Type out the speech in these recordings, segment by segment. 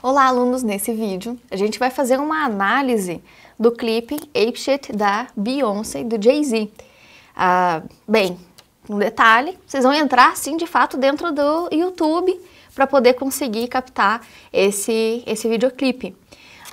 Olá, alunos! Nesse vídeo, a gente vai fazer uma análise do clipe Ape Shit da Beyoncé e do Jay-Z. Ah, bem, um detalhe, vocês vão entrar, sim, de fato, dentro do YouTube para poder conseguir captar esse, esse videoclipe.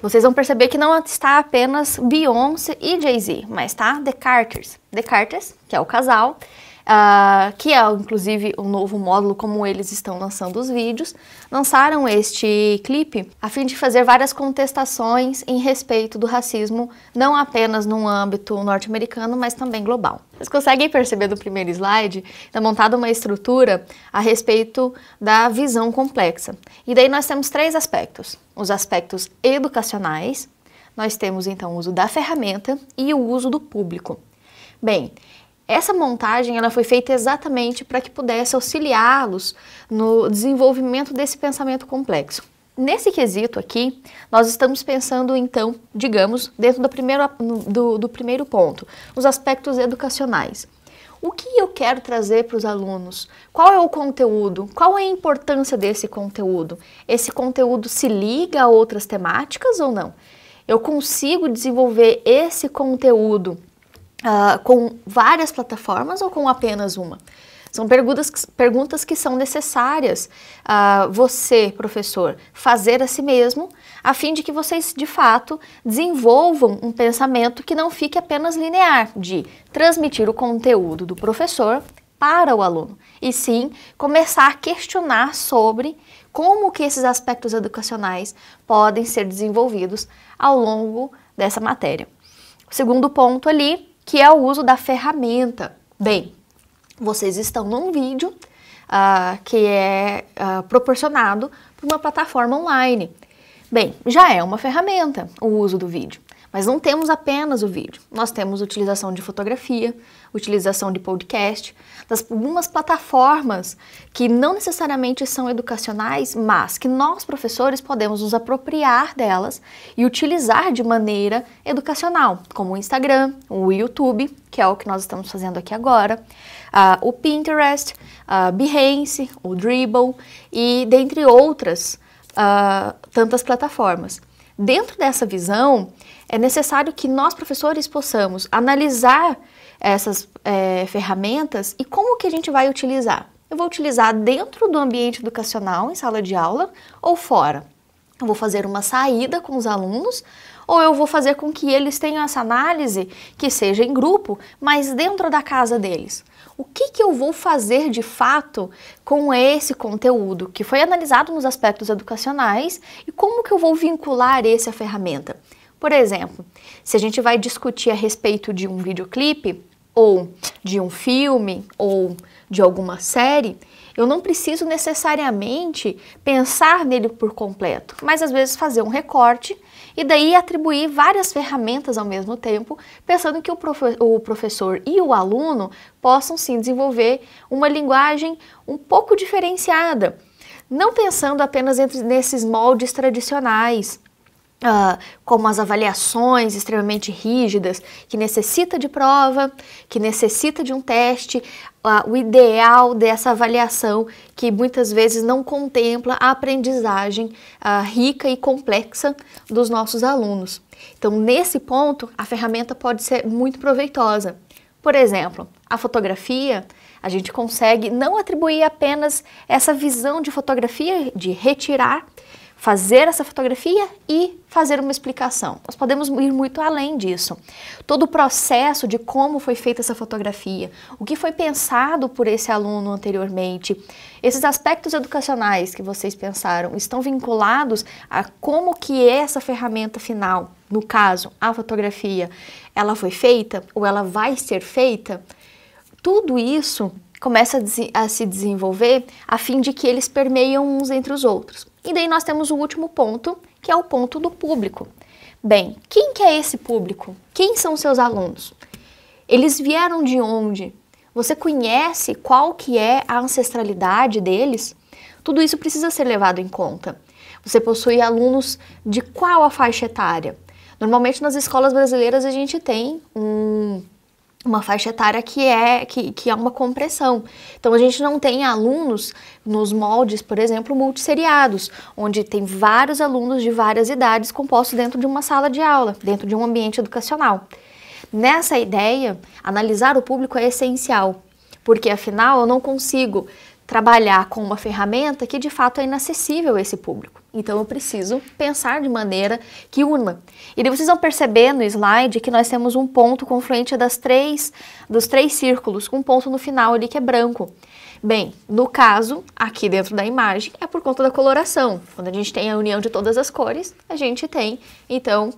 Vocês vão perceber que não está apenas Beyoncé e Jay-Z, mas está The Carters. The Carters, que é o casal, uh, que é inclusive o um novo módulo como eles estão lançando os vídeos, lançaram este clipe a fim de fazer várias contestações em respeito do racismo, não apenas num âmbito norte-americano, mas também global. Vocês conseguem perceber do primeiro slide? Está montada uma estrutura a respeito da visão complexa. E daí nós temos três aspectos: os aspectos educacionais, nós temos então o uso da ferramenta e o uso do público. Bem, essa montagem ela foi feita exatamente para que pudesse auxiliá-los no desenvolvimento desse pensamento complexo. Nesse quesito aqui, nós estamos pensando, então, digamos, dentro do primeiro, do, do primeiro ponto, os aspectos educacionais. O que eu quero trazer para os alunos? Qual é o conteúdo? Qual é a importância desse conteúdo? Esse conteúdo se liga a outras temáticas ou não? Eu consigo desenvolver esse conteúdo uh, com várias plataformas ou com apenas uma? São perguntas, perguntas que são necessárias uh, você, professor, fazer a si mesmo, a fim de que vocês, de fato, desenvolvam um pensamento que não fique apenas linear, de transmitir o conteúdo do professor para o aluno, e sim começar a questionar sobre como que esses aspectos educacionais podem ser desenvolvidos ao longo dessa matéria. O segundo ponto ali que é o uso da ferramenta. Bem, vocês estão num vídeo uh, que é uh, proporcionado por uma plataforma online. Bem, já é uma ferramenta o uso do vídeo. Mas não temos apenas o vídeo. Nós temos utilização de fotografia, utilização de podcast, das algumas plataformas que não necessariamente são educacionais, mas que nós professores podemos nos apropriar delas e utilizar de maneira educacional, como o Instagram, o YouTube, que é o que nós estamos fazendo aqui agora, uh, o Pinterest, a uh, Behance, o Dribble e dentre outras uh, tantas plataformas. Dentro dessa visão, é necessário que nós, professores, possamos analisar essas é, ferramentas e como que a gente vai utilizar. Eu vou utilizar dentro do ambiente educacional, em sala de aula, ou fora. Eu vou fazer uma saída com os alunos, ou eu vou fazer com que eles tenham essa análise que seja em grupo, mas dentro da casa deles. O que, que eu vou fazer de fato com esse conteúdo que foi analisado nos aspectos educacionais e como que eu vou vincular esse à ferramenta? Por exemplo, se a gente vai discutir a respeito de um videoclipe, ou de um filme, ou de alguma série, eu não preciso necessariamente pensar nele por completo, mas às vezes fazer um recorte e daí atribuir várias ferramentas ao mesmo tempo, pensando que o, profe o professor e o aluno possam sim desenvolver uma linguagem um pouco diferenciada, não pensando apenas entre, nesses moldes tradicionais, Uh, como as avaliações extremamente rígidas, que necessita de prova, que necessita de um teste, uh, o ideal dessa avaliação que muitas vezes não contempla a aprendizagem uh, rica e complexa dos nossos alunos. Então, nesse ponto, a ferramenta pode ser muito proveitosa. Por exemplo, a fotografia, a gente consegue não atribuir apenas essa visão de fotografia, de retirar fazer essa fotografia e fazer uma explicação. Nós podemos ir muito além disso. Todo o processo de como foi feita essa fotografia, o que foi pensado por esse aluno anteriormente, esses aspectos educacionais que vocês pensaram estão vinculados a como que essa ferramenta final, no caso, a fotografia, ela foi feita ou ela vai ser feita? Tudo isso começa a, se desenvolver a fim de que eles permeiam uns entre os outros. E daí nós temos o último ponto, que é o ponto do público. Bem, quem que é esse público? Quem são seus alunos? Eles vieram de onde? Você conhece qual que é a ancestralidade deles? Tudo isso precisa ser levado em conta. Você possui alunos de qual a faixa etária? Normalmente nas escolas brasileiras a gente tem um uma faixa etária que é que, que é uma compressão. Então a gente não tem alunos nos moldes, por exemplo, multisseriados, onde tem vários alunos de várias idades compostos dentro de uma sala de aula, dentro de um ambiente educacional. Nessa ideia, analisar o público é essencial, porque afinal eu não consigo trabalhar com uma ferramenta que de fato é inacessível a esse público. Então eu preciso pensar de maneira que una. E vocês vão perceber no slide que nós temos um ponto confluente das três, dos três círculos, com um ponto no final ali que é branco. Bem, no caso, aqui dentro da imagem, é por conta da coloração. Quando a gente tem a união de todas as cores, a gente tem, então,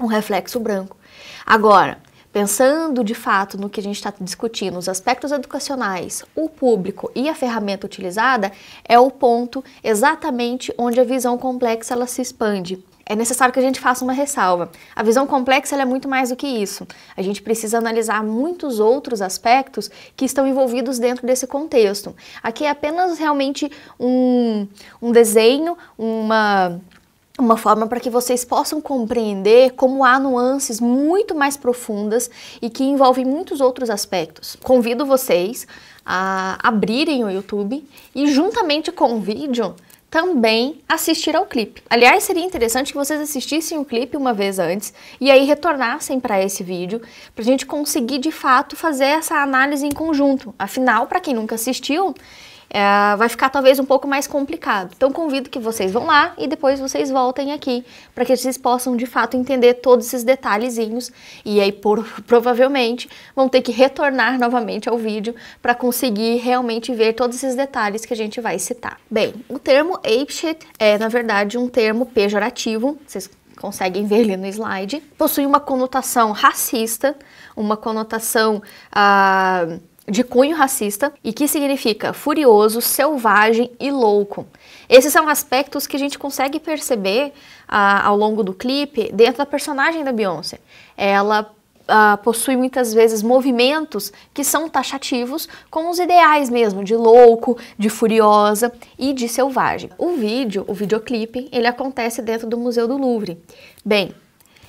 um reflexo branco. Agora, pensando de fato no que a gente está discutindo, os aspectos educacionais, o público e a ferramenta utilizada, é o ponto exatamente onde a visão complexa ela se expande. É necessário que a gente faça uma ressalva. A visão complexa é muito mais do que isso. A gente precisa analisar muitos outros aspectos que estão envolvidos dentro desse contexto. Aqui é apenas realmente um, um desenho, uma uma forma para que vocês possam compreender como há nuances muito mais profundas e que envolvem muitos outros aspectos. Convido vocês a abrirem o YouTube e, juntamente com o vídeo, também assistir ao clipe. Aliás, seria interessante que vocês assistissem o clipe uma vez antes e aí retornassem para esse vídeo para a gente conseguir de fato fazer essa análise em conjunto. Afinal, para quem nunca assistiu, é, vai ficar talvez um pouco mais complicado. Então convido que vocês vão lá e depois vocês voltem aqui para que vocês possam de fato entender todos esses detalhezinhos e aí por, provavelmente vão ter que retornar novamente ao vídeo para conseguir realmente ver todos esses detalhes que a gente vai citar. Bem, o termo apeshit é na verdade um termo pejorativo, vocês conseguem ver ali no slide, possui uma conotação racista, uma conotação... Uh, de cunho racista e que significa furioso, selvagem e louco. Esses são aspectos que a gente consegue perceber ah, ao longo do clipe dentro da personagem da Beyoncé. Ela ah, possui muitas vezes movimentos que são taxativos com os ideais mesmo de louco, de furiosa e de selvagem. O vídeo, o videoclipe, ele acontece dentro do Museu do Louvre. Bem,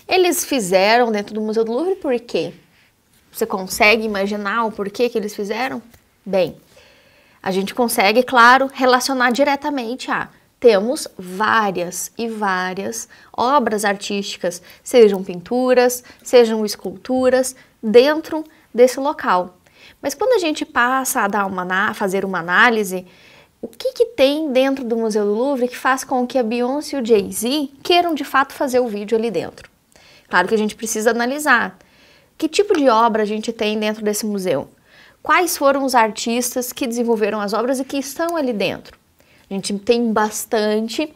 eles fizeram dentro do Museu do Louvre por quê? Você consegue imaginar o porquê que eles fizeram? Bem, a gente consegue, claro, relacionar diretamente a temos várias e várias obras artísticas, sejam pinturas, sejam esculturas, dentro desse local. Mas quando a gente passa a, dar uma, a fazer uma análise, o que, que tem dentro do Museu do Louvre que faz com que a Beyoncé e o Jay-Z queiram de fato fazer o vídeo ali dentro? Claro que a gente precisa analisar que tipo de obra a gente tem dentro desse museu? Quais foram os artistas que desenvolveram as obras e que estão ali dentro? A gente tem bastante.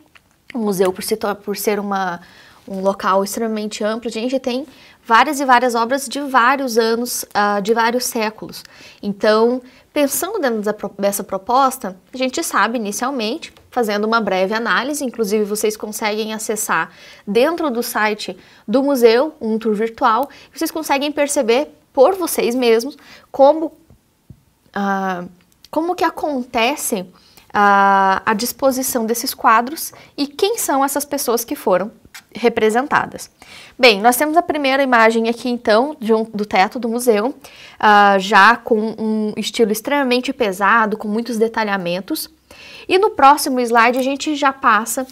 O museu, por, se, por ser uma, um local extremamente amplo, a gente tem várias e várias obras de vários anos, uh, de vários séculos. Então, pensando dentro dessa proposta, a gente sabe inicialmente fazendo uma breve análise. Inclusive, vocês conseguem acessar dentro do site do museu um tour virtual. Vocês conseguem perceber por vocês mesmos como, ah, como que acontece a, ah, a disposição desses quadros e quem são essas pessoas que foram representadas. Bem, nós temos a primeira imagem aqui então um, do teto do museu, uh, já com um estilo extremamente pesado, com muitos detalhamentos. E no próximo slide a gente já passa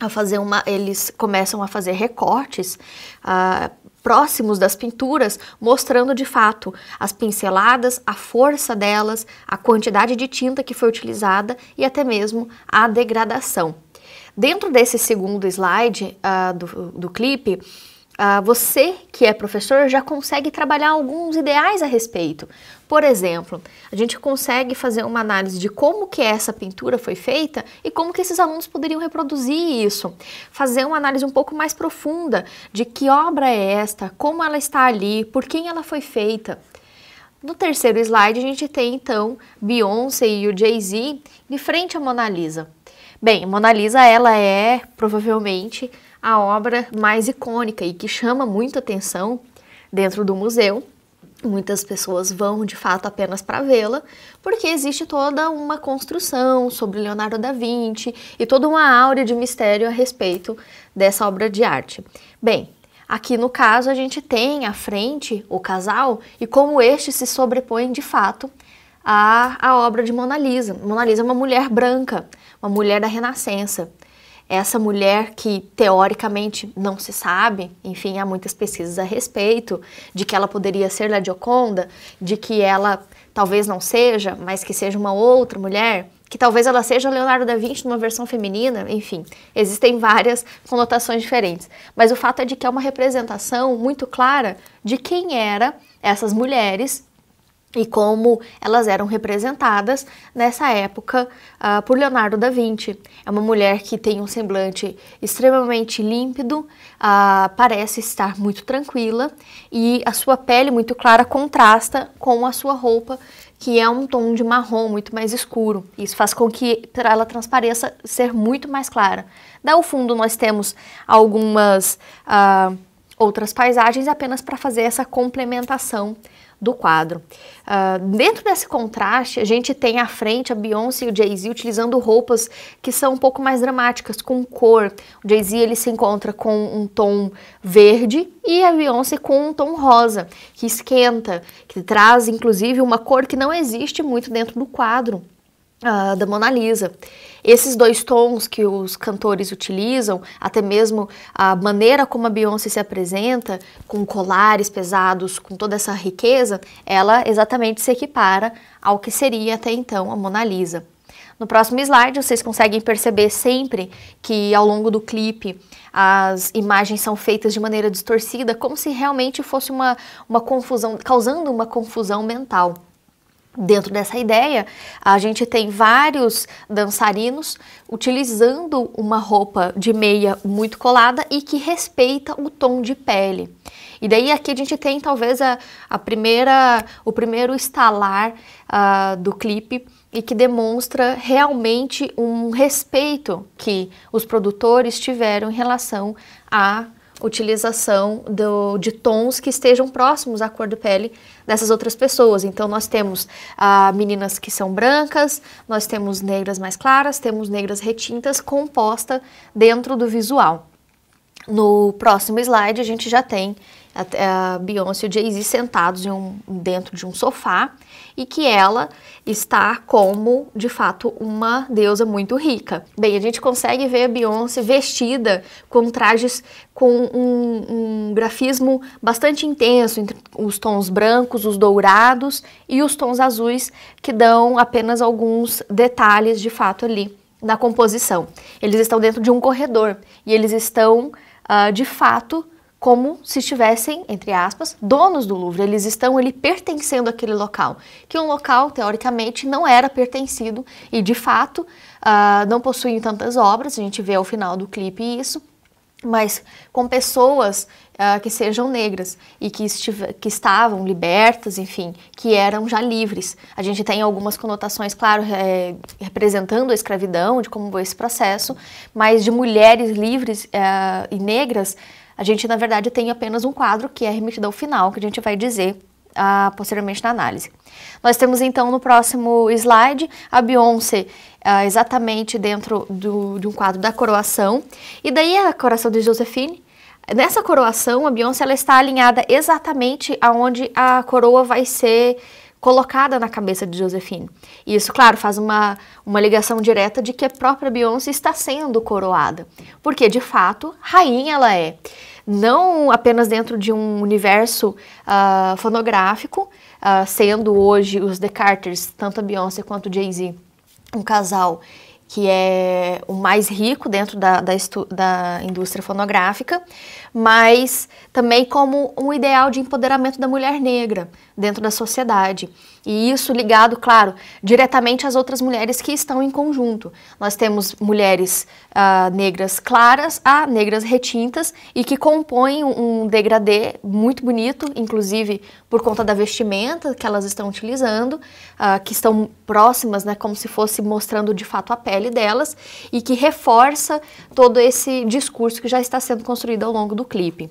a fazer uma, eles começam a fazer recortes uh, próximos das pinturas, mostrando de fato as pinceladas, a força delas, a quantidade de tinta que foi utilizada e até mesmo a degradação. Dentro desse segundo slide uh, do, do clipe, ah, você que é professor já consegue trabalhar alguns ideais a respeito. Por exemplo, a gente consegue fazer uma análise de como que essa pintura foi feita e como que esses alunos poderiam reproduzir isso. Fazer uma análise um pouco mais profunda de que obra é esta, como ela está ali, por quem ela foi feita. No terceiro slide, a gente tem então Beyoncé e o Jay-Z de frente à Mona Lisa. Bem, Mona Lisa ela é provavelmente a obra mais icônica e que chama muita atenção dentro do museu. Muitas pessoas vão de fato apenas para vê-la, porque existe toda uma construção sobre Leonardo da Vinci e toda uma áurea de mistério a respeito dessa obra de arte. Bem, Aqui no caso a gente tem à frente o casal e como este se sobrepõe de fato à, à obra de Mona Lisa. Mona Lisa é uma mulher branca, uma mulher da Renascença essa mulher que teoricamente não se sabe, enfim, há muitas pesquisas a respeito de que ela poderia ser Gioconda, de que ela talvez não seja, mas que seja uma outra mulher, que talvez ela seja Leonardo da Vinci numa versão feminina, enfim, existem várias conotações diferentes. Mas o fato é de que é uma representação muito clara de quem era essas mulheres e como elas eram representadas nessa época uh, por Leonardo da Vinci. É uma mulher que tem um semblante extremamente límpido, uh, parece estar muito tranquila e a sua pele muito clara contrasta com a sua roupa, que é um tom de marrom muito mais escuro. Isso faz com que ela transpareça ser muito mais clara. Ao fundo nós temos algumas uh, outras paisagens apenas para fazer essa complementação do quadro. Uh, dentro desse contraste, a gente tem à frente a Beyoncé e o Jay-Z utilizando roupas que são um pouco mais dramáticas, com cor. O Jay-Z ele se encontra com um tom verde e a Beyoncé com um tom rosa, que esquenta, que traz inclusive uma cor que não existe muito dentro do quadro. Ah, da Mona Lisa. Esses dois tons que os cantores utilizam, até mesmo a maneira como a Beyoncé se apresenta, com colares pesados, com toda essa riqueza, ela exatamente se equipara ao que seria até então a Mona Lisa. No próximo slide, vocês conseguem perceber sempre que ao longo do clipe as imagens são feitas de maneira distorcida, como se realmente fosse uma, uma confusão, causando uma confusão mental. Dentro dessa ideia, a gente tem vários dançarinos utilizando uma roupa de meia muito colada e que respeita o tom de pele. E daí aqui a gente tem talvez a, a primeira, o primeiro estalar uh, do clipe e que demonstra realmente um respeito que os produtores tiveram em relação à utilização do, de tons que estejam próximos à cor de pele dessas outras pessoas. Então, nós temos ah, meninas que são brancas, nós temos negras mais claras, temos negras retintas composta dentro do visual. No próximo slide, a gente já tem a, ah, a Beyoncé e o Jay-Z sentados um, dentro de um sofá e que ela está como, de fato, uma deusa muito rica. Bem, a gente consegue ver a Beyoncé vestida com trajes com um, um grafismo bastante intenso entre os tons brancos, os dourados e os tons azuis que dão apenas alguns detalhes, de fato, ali na composição. Eles estão dentro de um corredor e eles estão, uh, de fato, como se estivessem, entre aspas, donos do Louvre. Eles estão ele pertencendo àquele local, que um local teoricamente não era pertencido e de fato uh, não possuem tantas obras. A gente vê ao final do clipe isso, mas com pessoas uh, que sejam negras e que, que estavam libertas, enfim, que eram já livres. A gente tem algumas conotações, claro, é, representando a escravidão, de como foi esse processo, mas de mulheres livres uh, e negras a gente, na verdade, tem apenas um quadro que é remetido ao final, que a gente vai dizer uh, posteriormente na análise. Nós temos, então, no próximo slide, a Beyoncé uh, exatamente dentro do, de um quadro da coroação, e daí a coroação de Josephine, Nessa coroação, a Beyoncé ela está alinhada exatamente aonde a coroa vai ser colocada na cabeça de Josephine. E isso, claro, faz uma, uma ligação direta de que a própria Beyoncé está sendo coroada, porque de fato, rainha ela é não apenas dentro de um universo uh, fonográfico, uh, sendo hoje os The Carters, tanto a Beyoncé quanto o Jay-Z, um casal que é o mais rico dentro da, da, da, indústria fonográfica, mas também como um ideal de empoderamento da mulher negra dentro da sociedade. E isso ligado, claro, diretamente às outras mulheres que estão em conjunto. Nós temos mulheres ah, negras claras a negras retintas e que compõem um degradê muito bonito, inclusive por conta da vestimenta que elas estão utilizando, ah, que estão próximas, né, como se fosse mostrando de fato a pele pele delas e que reforça todo esse discurso que já está sendo construído ao longo do clipe.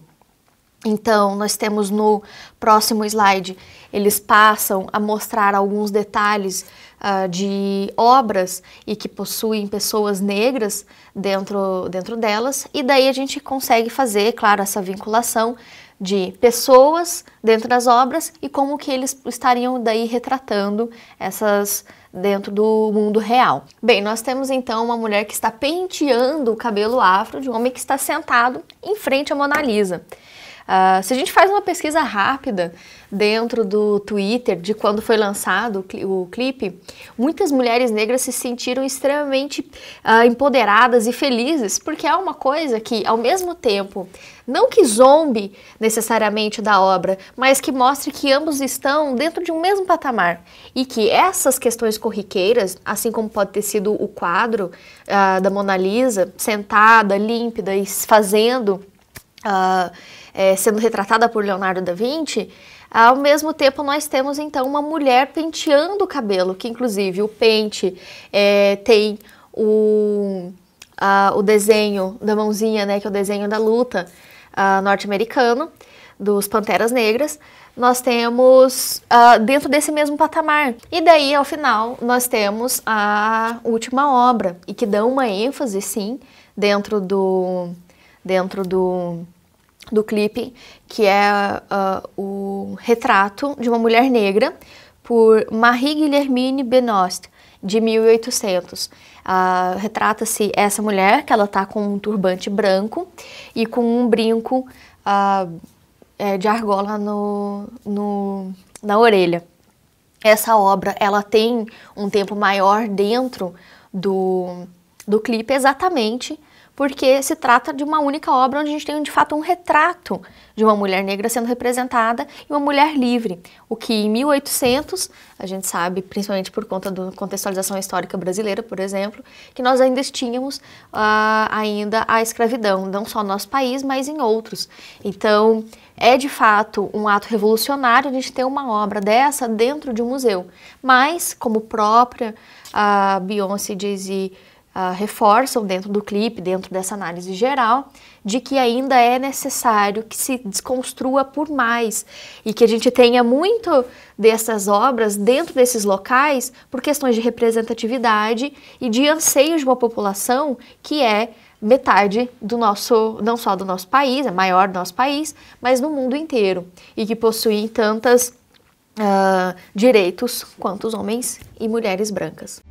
Então, nós temos no próximo slide, eles passam a mostrar alguns detalhes uh, de obras e que possuem pessoas negras dentro, dentro delas, e daí a gente consegue fazer, claro, essa vinculação de pessoas dentro das obras e como que eles estariam daí retratando essas dentro do mundo real. Bem, nós temos então uma mulher que está penteando o cabelo afro de um homem que está sentado em frente à Mona Lisa. Uh, se a gente faz uma pesquisa rápida dentro do Twitter de quando foi lançado o clipe, muitas mulheres negras se sentiram extremamente uh, empoderadas e felizes, porque é uma coisa que, ao mesmo tempo, não que zombe necessariamente da obra, mas que mostre que ambos estão dentro de um mesmo patamar e que essas questões corriqueiras, assim como pode ter sido o quadro uh, da Mona Lisa, sentada, límpida e fazendo uh, é, sendo retratada por Leonardo da Vinci, ao mesmo tempo, nós temos então uma mulher penteando o cabelo, que inclusive o pente é, tem o, o desenho da mãozinha, né, que é o desenho da luta ah, norte-americano, dos Panteras Negras. Nós temos ah, dentro desse mesmo patamar. E daí, ao final, nós temos a última obra, e que dão uma ênfase, sim, dentro do, dentro do, do clipe, que é uh, o retrato de uma mulher negra por Marie Guilhermine Benost, de 1800. Uh, ah, Retrata-se essa mulher, que ela está com um turbante branco e com um brinco uh, de argola no, no, na orelha. Essa obra, ela tem um tempo maior dentro do, do clipe, exatamente porque se trata de uma única obra onde a gente tem de fato um retrato de uma mulher negra sendo representada e uma mulher livre, o que em 1800, a gente sabe, principalmente por conta da contextualização histórica brasileira, por exemplo, que nós ainda tínhamos uh, ainda a escravidão, não só no nosso país, mas em outros. Então, é de fato um ato revolucionário a gente ter uma obra dessa dentro de um museu, mas como própria a ah, Beyoncé, Jay-Z, ah, reforçam dentro do clipe, dentro dessa análise geral, de que ainda é necessário que se desconstrua por mais e que a gente tenha muito dessas obras dentro desses locais por questões de representatividade e de anseio de uma população que é metade do nosso, não só do nosso país, é maior do nosso país, mas no mundo inteiro e que possui tantas uh, direitos quanto os homens e mulheres brancas.